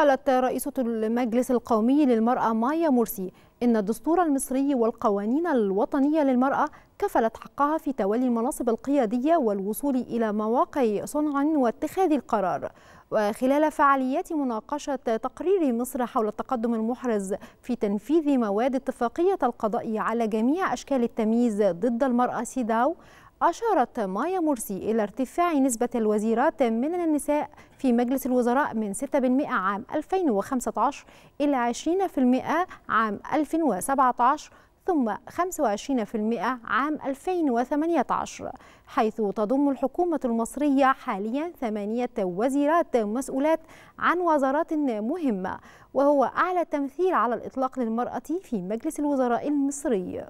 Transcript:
قالت رئيسة المجلس القومي للمرأة مايا مرسي إن الدستور المصري والقوانين الوطنية للمرأة كفلت حقها في تولي المناصب القيادية والوصول إلى مواقع صنع واتخاذ القرار وخلال فعاليات مناقشة تقرير مصر حول التقدم المحرز في تنفيذ مواد اتفاقية القضاء على جميع أشكال التمييز ضد المرأة سيداو أشارت مايا مرسي إلى ارتفاع نسبة الوزيرات من النساء في مجلس الوزراء من 6% عام 2015 إلى 20% عام 2017 ثم 25% عام 2018 حيث تضم الحكومة المصرية حاليا ثمانية وزيرات مسؤولات عن وزارات مهمة وهو أعلى تمثيل على الإطلاق للمرأة في مجلس الوزراء المصري